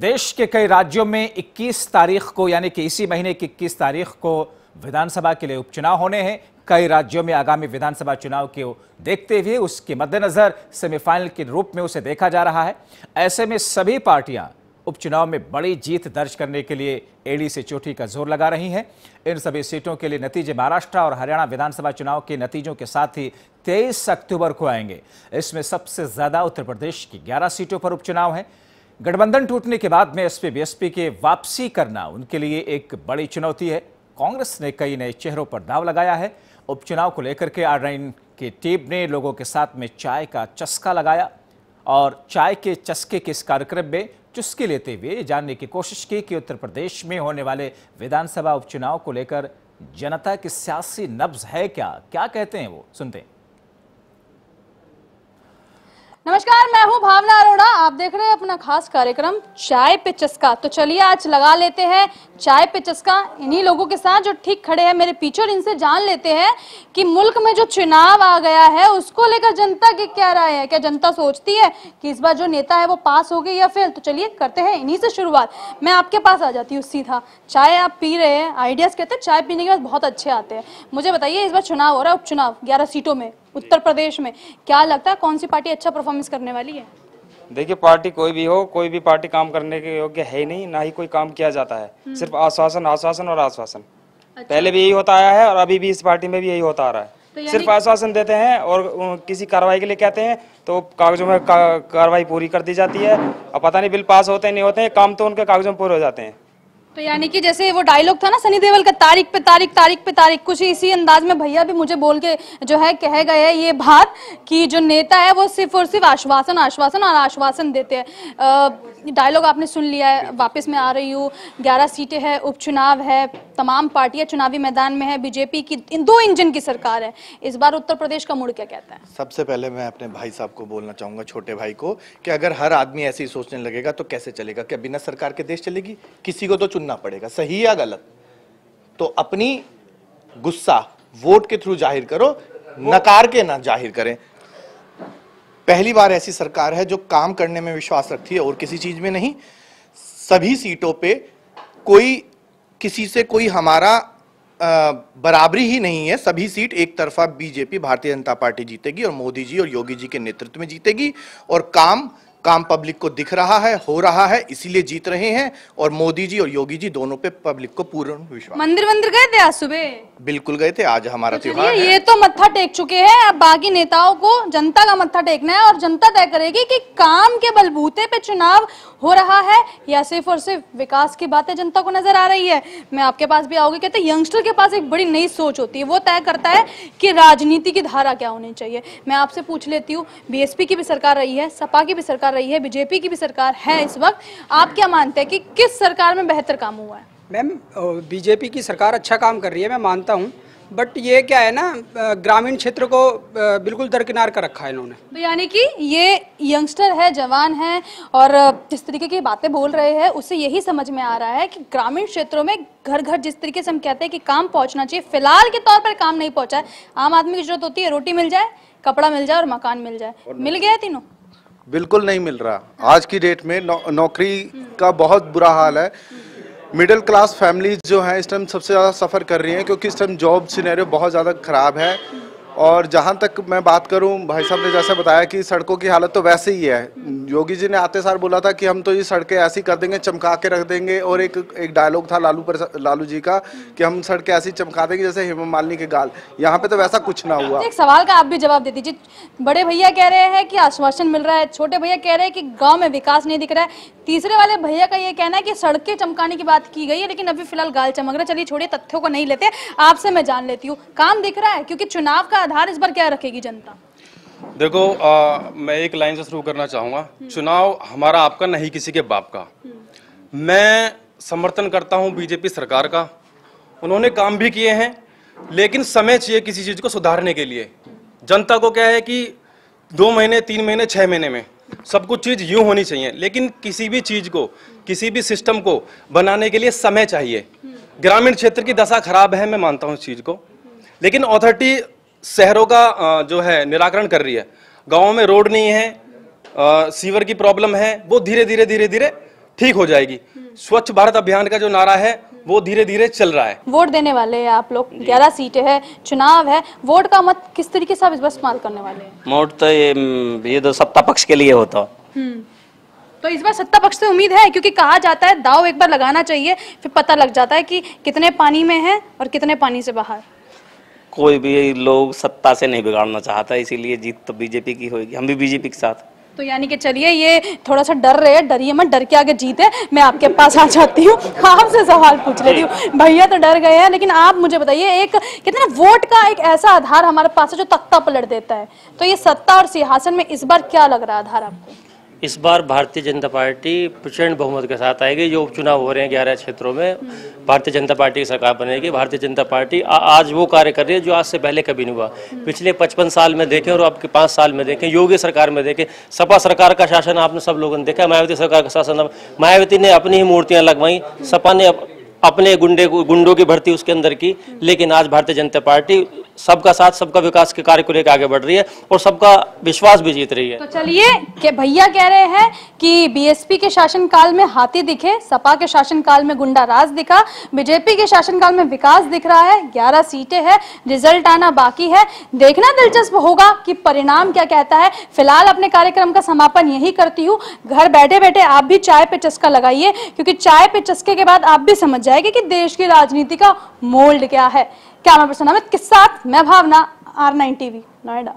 देश के कई राज्यों में 21 तारीख को यानी कि इसी महीने की 21 तारीख को विधानसभा के लिए उपचुनाव होने हैं कई राज्यों में आगामी विधानसभा चुनाव को देखते हुए उसके मद्देनजर सेमीफाइनल के रूप में उसे देखा जा रहा है ऐसे में सभी पार्टियां उपचुनाव में बड़ी जीत दर्ज करने के लिए एडी से चोटी का जोर लगा रही हैं इन सभी सीटों के लिए नतीजे महाराष्ट्र और हरियाणा विधानसभा चुनाव के नतीजों के साथ ही 23 अक्टूबर को आएंगे इसमें सबसे ज़्यादा उत्तर प्रदेश की 11 सीटों पर उपचुनाव हैं गठबंधन टूटने के बाद में एसपी बीएसपी के वापसी करना उनके लिए एक बड़ी चुनौती है कांग्रेस ने कई नए चेहरों पर दाव लगाया है उपचुनाव को लेकर के आर एन के टीम ने लोगों के साथ में चाय का चस्का लगाया और चाय के चस्के के इस कार्यक्रम में चुस्की लेते हुए जानने की कोशिश की कि उत्तर प्रदेश में होने वाले विधानसभा उपचुनाव को लेकर जनता की सियासी नब्ज है क्या क्या कहते हैं वो सुनते हैं नमस्कार मैं हूं भावना अरोड़ा आप देख रहे हैं अपना खास कार्यक्रम चाय पे चस्का तो चलिए आज लगा लेते हैं चाय पे चस्का इन्हीं लोगों के साथ जो ठीक खड़े हैं मेरे पीछे और इनसे जान लेते हैं कि मुल्क में जो चुनाव आ गया है उसको लेकर जनता की क्या राय है क्या जनता सोचती है कि इस बार जो नेता है वो पास हो गई या फेल तो चलिए करते हैं इन्हीं से शुरुआत मैं आपके पास आ जाती हूँ सीधा चाय आप पी रहे हैं आइडियाज़ कहते हैं चाय पीने के बाद बहुत अच्छे आते हैं मुझे बताइए इस बार चुनाव हो रहा है उपचुनाव ग्यारह सीटों में उत्तर प्रदेश में क्या लगता है कौन सी पार्टी अच्छा परफॉर्मेंस करने वाली है देखिए पार्टी कोई भी हो कोई भी पार्टी काम करने के योग्य है ही नहीं ना ही कोई काम किया जाता है हम्म। सिर्फ आश्वासन आश्वासन और आश्वासन अच्छा। पहले भी यही होता आया है और अभी भी इस पार्टी में भी यही होता आ रहा है तो सिर्फ आश्वासन देते हैं और किसी कार्रवाई के लिए कहते हैं तो कागजों में कार्रवाई पूरी कर दी जाती है और पता नहीं बिल पास होते नहीं होते हैं काम तो उनके कागजों में पूरे हो जाते हैं तो यानी कि जैसे वो डायलॉग था ना सनी देवल का तारीख पे तारीख तारीख पे तारीख कुछ इसी अंदाज में भैया भी मुझे बोल के जो है कह गए ये बात कि जो नेता है वो सिर्फ और सिर्फ आश्वासन आश्वासन और आश्वासन देते हैं डायलॉग आपने सुन लिया है वापस मैं आ रही हूँ ग्यारह सीटें हैं उपचुनाव है तमाम पार्टियां चुनावी मैदान में है बीजेपी की इन दो इंजन की सरकार है इस बार उत्तर प्रदेश का मूड क्या कहता है सबसे पहले मैं अपने भाई साहब को बोलना चाहूंगा छोटे भाई को कि अगर हर आदमी ऐसे ही सोचने लगेगा तो कैसे चलेगा क्या बिना सरकार के देश चलेगी किसी को तो चुनना पड़ेगा सही या गलत तो अपनी गुस्सा वोट के थ्रू जाहिर करो नकार के ना जाहिर करें पहली बार ऐसी सरकार है जो काम करने में विश्वास रखती है और किसी चीज में नहीं सभी सीटों पे कोई किसी से कोई हमारा बराबरी ही नहीं है सभी सीट एक तरफा बीजेपी भारतीय जनता पार्टी जीतेगी और मोदी जी और योगी जी के नेतृत्व में जीतेगी और काम काम पब्लिक को दिख रहा है हो रहा है इसीलिए जीत रहे हैं और मोदी जी और योगी जी दोनों पे पब्लिक को पूर्ण विश्वास मंदिर मंदिर गए थे आज सुबह बिल्कुल गए थे आज हमारा तो त्योहार ये तो मत्था टेक चुके हैं अब बाकी नेताओं को जनता का मत्था टेकना है और जनता तय करेगी कि काम के बलबूते पे चुनाव हो रहा है या सिर्फ और सिर्फ विकास की बातें जनता को नजर आ रही है मैं आपके पास भी आऊंगी कहते यंगस्टर के पास एक बड़ी नई सोच होती है वो तय करता है कि राजनीति की धारा क्या होनी चाहिए मैं आपसे पूछ लेती हूँ बीएसपी की भी सरकार रही है सपा की भी सरकार रही है बीजेपी की भी सरकार है इस वक्त आप क्या मानते हैं कि किस सरकार में बेहतर काम हुआ है मैम बीजेपी की सरकार अच्छा काम कर रही है मैं मानता हूँ बट ये क्या है ना ग्रामीण क्षेत्र को बिल्कुल दरकिनार कर रखा है इन्होंने तो यानी कि ये यंगस्टर है जवान है और जिस तरीके की बातें बोल रहे हैं उससे यही समझ में आ रहा है कि ग्रामीण क्षेत्रों में घर घर जिस तरीके से हम कहते हैं कि काम पहुंचना चाहिए फिलहाल के तौर पर काम नहीं पहुंचा है आम आदमी की जरूरत होती है रोटी मिल जाए कपड़ा मिल जाए और मकान मिल जाए मिल गया तो- तीनों बिल्कुल नहीं मिल रहा आज की डेट में नौ, नौकरी का बहुत बुरा हाल है मिडिल क्लास फैमिलीज जो हैं इस टाइम सबसे ज़्यादा सफ़र कर रही हैं क्योंकि इस टाइम जॉब सिनेरियो बहुत ज़्यादा ख़राब है और जहाँ तक मैं बात करूँ भाई साहब ने जैसे बताया कि सड़कों की हालत तो वैसे ही है योगी जी ने आते सार बोला था कि हम तो ये सड़कें ऐसी कर देंगे चमका के रख देंगे और एक एक डायलॉग था लालू पर लालू जी का कि हम सड़कें ऐसी चमका देंगे जैसे हेमा मालिनी के गाल यहाँ पे तो वैसा कुछ ना हुआ एक सवाल का आप भी जवाब दे दीजिए बड़े भैया कह रहे हैं कि आश्वासन मिल रहा है छोटे भैया कह रहे हैं कि गाँव में विकास नहीं दिख रहा है तीसरे वाले भैया का ये कहना है कि सड़कें चमकाने की बात की गई है लेकिन अभी फिलहाल गाल चमक रहा है चलिए छोड़िए तथ्यों को नहीं लेते आपसे मैं जान लेती हूँ काम दिख रहा है क्योंकि चुनाव का आधार इस बार क्या रखेगी जनता देखो आ, मैं एक लाइन से शुरू करना चाहूंगा हम्म। चुनाव हमारा आपका नहीं किसी के बाप का हम्म। मैं समर्थन करता हूँ बीजेपी सरकार का उन्होंने काम भी किए हैं लेकिन समय चाहिए किसी चीज़ को सुधारने के लिए जनता को क्या है कि दो महीने तीन महीने छह महीने में सब कुछ चीज़ यूँ होनी चाहिए लेकिन किसी भी चीज़ को किसी भी सिस्टम को बनाने के लिए समय चाहिए हम्म। ग्रामीण क्षेत्र की दशा खराब है मैं मानता हूं इस चीज़ को लेकिन अथॉरिटी शहरों का जो है निराकरण कर रही है गाँव में रोड नहीं है सीवर की प्रॉब्लम है वो धीरे धीरे धीरे धीरे ठीक हो जाएगी स्वच्छ भारत अभियान का जो नारा है वो धीरे धीरे चल रहा है वोट देने वाले हैं आप लोग ग्यारह सीटें हैं चुनाव है वोट का मत किस तरीके से आप इस बार इस्तेमाल करने वाले हैं वोट तो ये ये तो सत्ता पक्ष के लिए होता हम्म, तो इस बार सत्ता पक्ष से उम्मीद है क्योंकि कहा जाता है दाव एक बार लगाना चाहिए फिर पता लग जाता है कि कितने पानी में है और कितने पानी से बाहर कोई भी लोग सत्ता से नहीं बिगाड़ना चाहता इसीलिए जीत तो बीजेपी की होगी हम भी बीजेपी के साथ तो यानी कि चलिए ये थोड़ा सा डर रहे हैं डरिए मत डर के आगे जीत है मैं आपके पास आ जाती हूँ आपसे सवाल पूछ लेती हूँ भैया तो डर गए हैं लेकिन आप मुझे बताइए एक कहते हैं वोट का एक ऐसा आधार हमारे पास है जो तख्ता पलट देता है तो ये सत्ता और सिंहासन में इस बार क्या लग रहा है आधार आपको इस बार भारतीय जनता पार्टी प्रचंड बहुमत के साथ आएगी जो उपचुनाव हो रहे हैं ग्यारह क्षेत्रों में भारतीय जनता पार्टी की सरकार बनेगी भारतीय जनता पार्टी आ, आज वो कार्य कर रही है जो आज से पहले कभी नहीं हुआ पिछले पचपन साल में देखें और आपके पाँच साल में देखें योगी सरकार में देखें सपा सरकार का शासन आपने सब लोगों ने देखा मायावती सरकार का शासन मायावती ने अपनी ही मूर्तियाँ लगवाई सपा ने अपने गुंडे गुंडों की भर्ती उसके अंदर की लेकिन आज भारतीय जनता पार्टी सबका साथ सबका विकास के कार्य को लेकर आगे बढ़ रही है और सबका विश्वास भी जीत रही है तो चलिए भैया कह रहे हैं कि बीएसपी के शासनकाल में हाथी दिखे सपा के शासनकाल में गुंडा राज दिखा बीजेपी के शासनकाल में विकास दिख रहा है ग्यारह सीटें हैं रिजल्ट आना बाकी है देखना दिलचस्प होगा कि परिणाम क्या कहता है फिलहाल अपने कार्यक्रम का समापन यही करती हूँ घर बैठे बैठे आप भी चाय पे चस्का लगाइए क्योंकि चाय पे चस्के के बाद आप भी समझ जाएगी कि देश की राजनीति का मोल्ड क्या है कैमरा पर्सन अमित के साथ मैं Bhavna R nine TV Noida